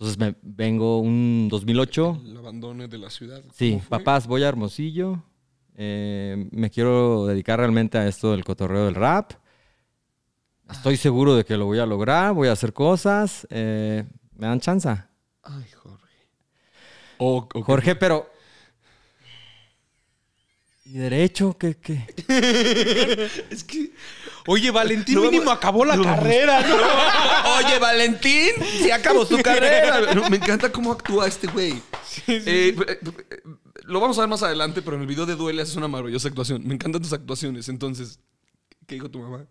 Entonces me vengo un 2008. El abandono de la ciudad. Sí, papás, voy a Hermosillo. Eh, me quiero dedicar realmente a esto del cotorreo del rap. Ah. Estoy seguro de que lo voy a lograr, voy a hacer cosas. Eh, me dan chanza? Ay, Jorge. Jorge, pero ¿Y derecho? ¿Qué? qué? es que. Oye, Valentín mínimo acabó la carrera, Oye, Valentín, si acabó tu carrera. me encanta cómo actúa este güey. Sí, sí. lo vamos a ver más adelante, pero en el video de Duele haces una maravillosa actuación. Me encantan tus actuaciones. Entonces, ¿qué dijo tu mamá?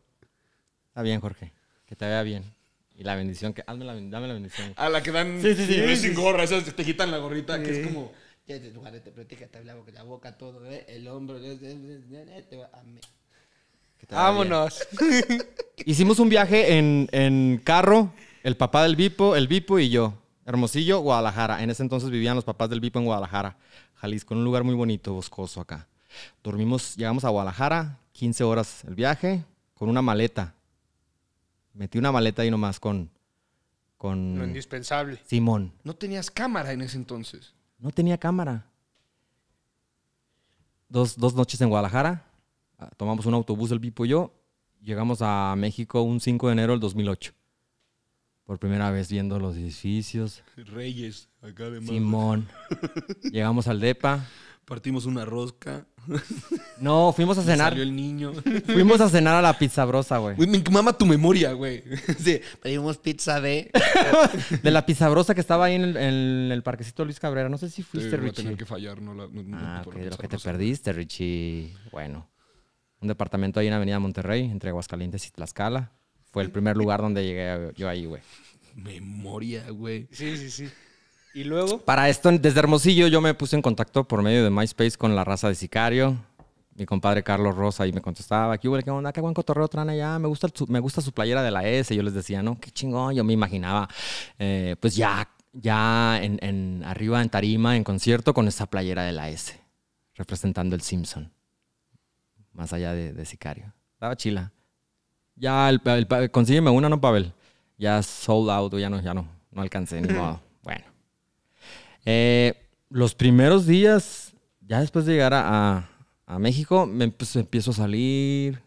Está bien, Jorge. Que te vea bien. Y la bendición, que dame la, la bendición. A la que dan sí, sí, sí, sin gorra, esas que te quitan la gorrita, que es como... Te protege, te la boca, todo, el hombro. Amén. Vámonos. Hicimos un viaje en, en carro, el papá del Vipo el Vipo y yo. Hermosillo, Guadalajara. En ese entonces vivían los papás del Vipo en Guadalajara, Jalisco, un lugar muy bonito, boscoso acá. Dormimos, llegamos a Guadalajara, 15 horas el viaje, con una maleta. Metí una maleta ahí nomás con. con Lo indispensable. Simón. No tenías cámara en ese entonces. No tenía cámara. dos noches en Guadalajara, Ah, tomamos un autobús el Pipo y yo, llegamos a México un 5 de enero del 2008. Por primera vez viendo los edificios. Reyes, acá de Simón. Llegamos al DEPA. Partimos una rosca. No, fuimos a cenar. Salió el niño. Fuimos a cenar a la pizza güey. mama tu memoria, güey. Sí, pedimos pizza de. De la pizza que estaba ahí en el, en el parquecito Luis Cabrera. No sé si fuiste, Richie. tener que fallar, no, no, ah, lo que te perdiste, Richie. Bueno un departamento ahí en Avenida Monterrey, entre Aguascalientes y Tlaxcala. Fue el primer lugar donde llegué yo ahí, güey. Memoria, güey. Sí, sí, sí. ¿Y luego? Para esto, desde Hermosillo, yo me puse en contacto por medio de MySpace con la raza de Sicario. Mi compadre Carlos Rosa ahí me contestaba, Aquí, güey, qué onda? ¿Qué buen cotorreo traen allá? Me gusta, su, me gusta su playera de la S. yo les decía, no, qué chingón. Yo me imaginaba, eh, pues ya, ya en, arriba en tarima, en concierto, con esa playera de la S, representando el Simpson más allá de, Sicario. Estaba chila. Ya, el, el, consígueme una, no, Pavel. Ya sold out, ya no, ya no, no alcancé, ni modo. Bueno. Eh, los primeros días, ya después de llegar a, a, México, me pues, empiezo a salir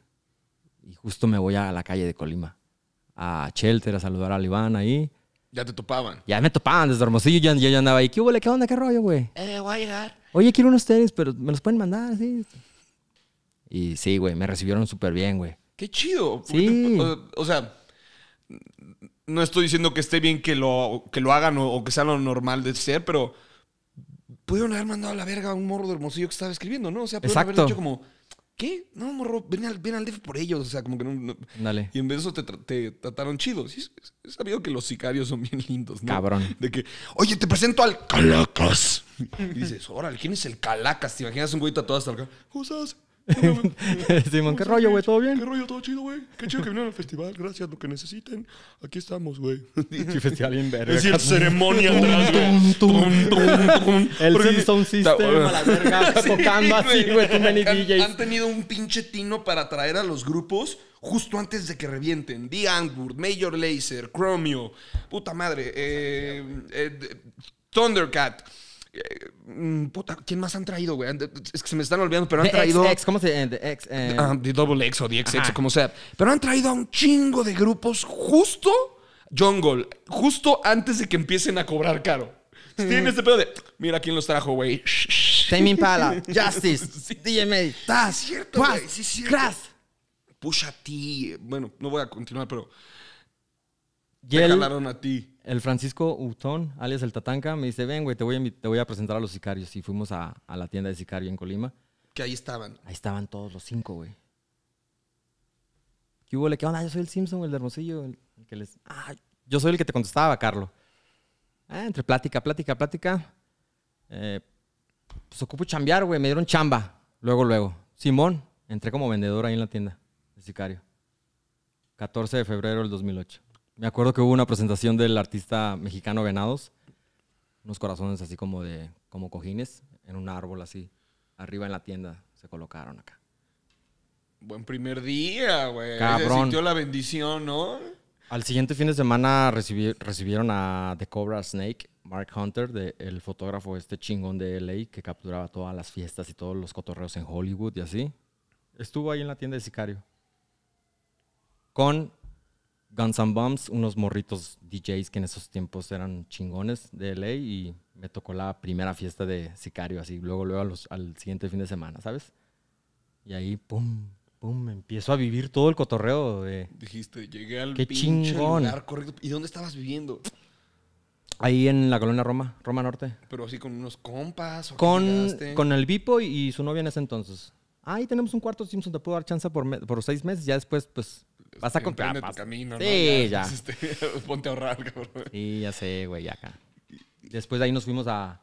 y justo me voy a la calle de Colima, a Shelter, a saludar a Iván ahí. Ya te topaban. Ya me topaban desde Hermosillo. ya yo, andaba ahí. ¿Qué huele? ¿Qué onda? ¿Qué rollo, güey? Eh, voy a llegar. Oye, quiero unos tenis, pero me los pueden mandar, sí. Y sí, güey, me recibieron súper bien, güey. Qué chido. Sí. O, sea, no estoy diciendo que esté bien que lo, que lo hagan o, que sea lo normal de ser, pero pudieron haber mandado a la verga a un morro de hermosillo que estaba escribiendo, ¿no? O sea, pudieron haber dicho como, ¿qué? No, morro, ven al, ven al DF por ellos. O sea, como que no. Dale. Y en vez de eso te, trataron chido. Sí, he sabido que los sicarios son bien lindos, ¿no? Cabrón. De que, oye, te presento al Calacas. Y dices, órale, ¿quién es el Calacas? Te imaginas un güey tatuado hasta acá. sabes? Simón, ¿qué rollo, güey? ¿Todo bien? ¿Qué rollo? ¿Todo chido, güey? Qué chido que vinieron al festival. Gracias, lo que necesiten. Aquí estamos, güey. festival bien verga. Es decir, ceremonia El Simpson System tocando así, güey. Han tenido un pinche tino para traer a los grupos justo antes de que revienten. The Antwoord, Major Laser, Chromio. Puta madre. eh, eh Thundercat. Mm, puta, ¿quién más han traído, güey? Es que se me están olvidando, pero han traído. ¿Cómo se The X, the eh. ah, Double X o The XX, como sea. Pero han traído a un chingo de grupos justo Jungle, justo antes de que empiecen a cobrar caro. Mm. Tienen este pedo de. Mira quién los trajo, güey. Tame Impala, Justice, sí. DMA, Taz, ah, cierto, sí, cierto. Pusha T. Bueno, no voy a continuar, pero. Te jalaron a ti el Francisco Utón, alias el Tatanca, me dice, ven, güey, te, voy a presentar a los sicarios. Y fuimos a, la tienda de sicario en Colima. Que ahí estaban. Ahí estaban todos los cinco, güey. ¿Qué hubo? ¿Qué onda? Yo soy el Simpson, el de Hermosillo. El, que les... Ah, yo soy el que te contestaba, Carlos. Ah, entre plática, plática, plática. Eh, pues ocupo chambear, güey. Me dieron chamba. Luego, luego. Simón, entré como vendedor ahí en la tienda de sicario. 14 de febrero del 2008. Me acuerdo que hubo una presentación del artista mexicano Venados, unos corazones así como de como cojines en un árbol así, arriba en la tienda se colocaron acá. Buen primer día, güey. Cabrón. Se sintió la bendición, ¿no? Al siguiente fin de semana recibieron a The Cobra Snake, Mark Hunter, el fotógrafo este chingón de LA que capturaba todas las fiestas y todos los cotorreos en Hollywood y así. Estuvo ahí en la tienda de Sicario. Con Guns and Bums, unos morritos DJs que en esos tiempos eran chingones de LA y me tocó la primera fiesta de Sicario, así, luego, luego al siguiente fin de semana, ¿sabes? Y ahí, pum, pum, empiezo a vivir todo el cotorreo de... Dijiste, llegué al qué chingón. ¿Y dónde estabas viviendo? Ahí en la colonia Roma, Roma Norte. Pero así con unos compas. ¿o con, con el Vipo y, su novia en ese entonces. Ah, ahí tenemos un cuarto, Simpson, te puedo dar chance por, por seis meses. Ya después, pues, Vas a este, comprar. Tu camino, sí, ya. Este, ponte a ahorrar, cabrón. Sí, ya sé, güey, ya acá. Después de ahí nos fuimos a,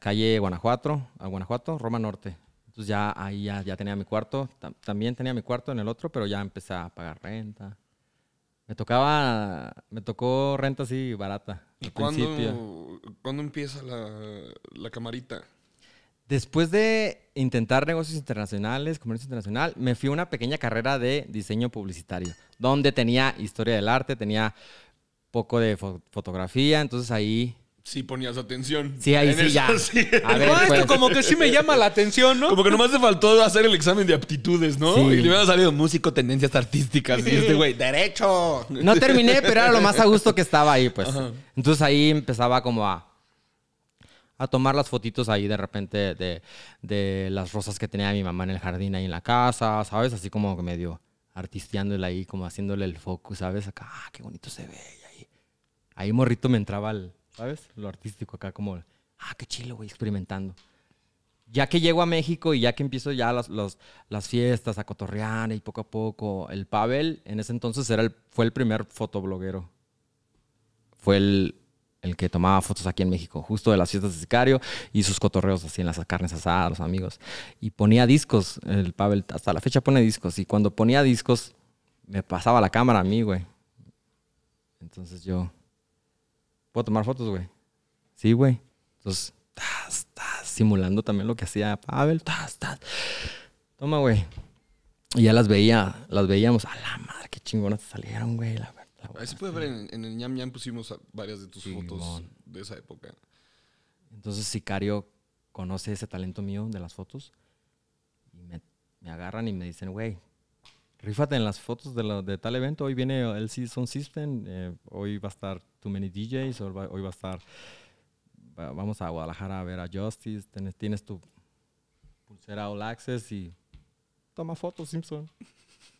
calle Guanajuato, a Guanajuato, Roma Norte. Entonces ya ahí ya, tenía mi cuarto. también tenía mi cuarto en el otro, pero ya empecé a pagar renta. Me tocaba, me tocó renta así barata. ¿Y cuándo, empieza la camarita? Después de intentar negocios internacionales, comercio internacional, me fui a una pequeña carrera de diseño publicitario, donde tenía historia del arte, tenía poco de fotografía, entonces ahí... Sí ponías atención. Sí, ahí sí, ya. esto pues. como que sí me llama la atención, ¿no? Como que nomás te faltó hacer el examen de aptitudes, ¿no? Y le hubieran salido músico, tendencias artísticas. Y este güey, ¡derecho! No terminé, pero era lo más a gusto que estaba ahí, pues. Entonces ahí empezaba como a a tomar las fotitos ahí de repente de, las rosas que tenía mi mamá en el jardín ahí en la casa, ¿sabes? Así como que medio artisteándole ahí, como haciéndole el focus, ¿sabes? Acá, ah, qué bonito se ve. ahí, ahí morrito me entraba, el, ¿sabes? Lo artístico acá, como, ah, qué chilo, güey, experimentando. Ya que llego a México y ya que empiezo ya las, las fiestas a cotorrear y poco a poco, el Pavel en ese entonces era el, fue el primer fotobloguero. Fue el, el que tomaba fotos aquí en México, justo de las fiestas de sicario y sus cotorreos así en las carnes asadas, los amigos. Y ponía discos, el Pavel hasta la fecha pone discos. Y cuando ponía discos, me pasaba la cámara a mí, güey. Entonces yo, ¿puedo tomar fotos, güey? Sí, güey. Entonces, tas, simulando también lo que hacía Pavel, tas, Toma, güey. Y ya las veía, las veíamos, a la madre, qué chingonas te salieron, güey. Ahí se puede ver en, en el ñam ñam pusimos varias de tus fotos de esa época. Entonces Sicario conoce ese talento mío de las fotos y me, me agarran y me dicen, güey, rífate en las fotos de, de, tal evento. Hoy viene el Season System, eh, hoy va a estar Too Many DJs, hoy va, a estar, vamos a Guadalajara a ver a Justice, tienes, tienes tu pulsera All Access y toma fotos, Simpson.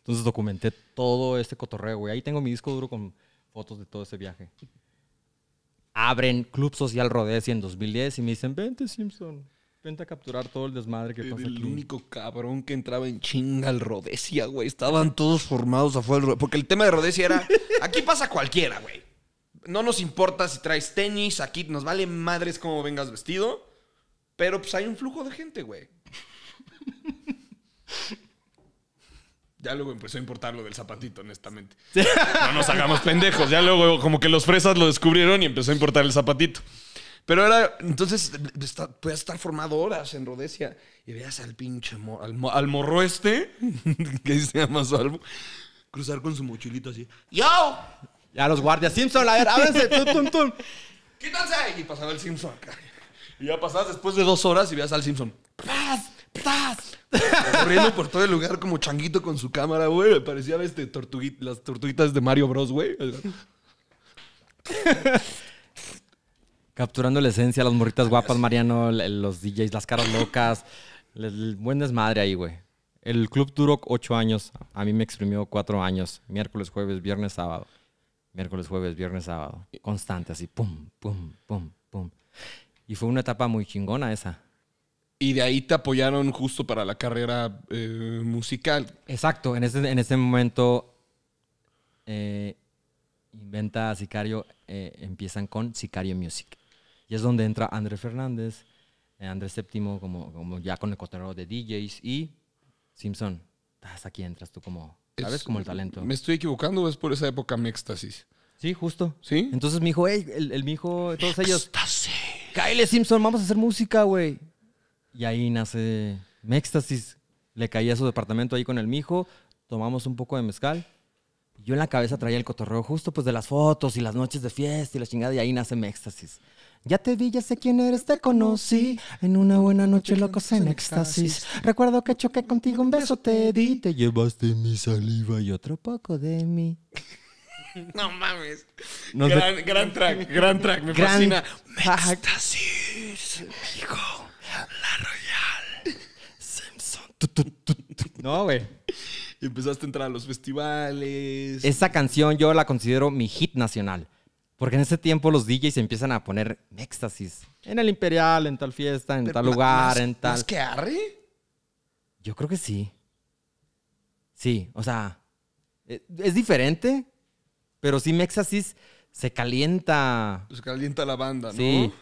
Entonces documenté todo este cotorreo, güey. Ahí tengo mi disco duro con fotos de todo ese viaje. Abren Club Social Rodesia en 2010 y me dicen, vente Simpson, vente a capturar todo el desmadre que pasa el aquí. El único cabrón que entraba en chinga al Rodesia, güey. Estaban todos formados afuera Porque el tema de Rodesia era, aquí pasa cualquiera, güey. No nos importa si traes tenis, aquí nos vale madres cómo vengas vestido. Pero pues hay un flujo de gente, güey. Ya luego empezó a importar lo del zapatito, honestamente. No nos hagamos pendejos. Ya luego, como que los fresas lo descubrieron y empezó a importar el zapatito. Pero era, entonces, podías estar formado horas en Rodesia y veas al pinche, al, morro este, que se llama su cruzar con su mochilito así. ¡Yo! Ya los guardias Simpson, a ver, ábrese! ¡Tum, tum, tum, tum. ¡Quítanse! Y pasaba el Simpson Y ya pasabas después de dos horas y veas al Simpson. ¡Paz! Corriendo por todo el lugar como changuito con su cámara, güey. Me parecía este, las tortuguitas de Mario Bros, güey. Capturando la esencia, las morritas guapas, Mariano, los DJs, las caras locas. El buen desmadre ahí, güey. El club duró ocho años. A mí me exprimió cuatro años. Miércoles, jueves, viernes, sábado. Miércoles, jueves, viernes, sábado. Constante, así. Pum, pum, pum, pum. Y fue una etapa muy chingona esa. Y de ahí te apoyaron justo para la carrera eh, musical. Exacto, en ese, en ese momento eh, inventa Sicario, eh, empiezan con Sicario Music. Y es donde entra Andrés Fernández, Andrés Séptimo como, como ya con el cotonero de DJs y Simpson. Hasta aquí entras tú como, ¿sabes? como el talento. ¿Me estoy equivocando es por esa época mi éxtasis? Sí, justo. ¿Sí? Entonces mi hijo ey, el, el mi hijo, todos ellos. ¡Éxtasis! Kyle Simpson, vamos a hacer música, güey. Y ahí nace Méxtasis. Le caí a su departamento ahí con el mijo, tomamos un poco de mezcal. yo en la cabeza traía el cotorreo justo pues de las fotos y las noches de fiesta y la chingada y ahí nace Mextasis Ya te vi, ya sé quién eres, te conocí. En una buena noche locos en éxtasis. Recuerdo que choqué contigo, un beso te di. Te llevaste mi saliva y otro poco de mí. No mames. gran, gran track, gran track. Me fascina. Éxtasis, no, güey. Empezaste a entrar a los festivales. Esa canción yo la considero mi hit nacional. Porque en ese tiempo los DJs empiezan a poner "Méxtasis" En el Imperial, en tal fiesta, en tal lugar, en tal. ¿Es que arre? Yo creo que sí. Sí, o sea, eh, es diferente, pero sí "Méxtasis" se calienta. Se calienta la banda, ¿no? Sí.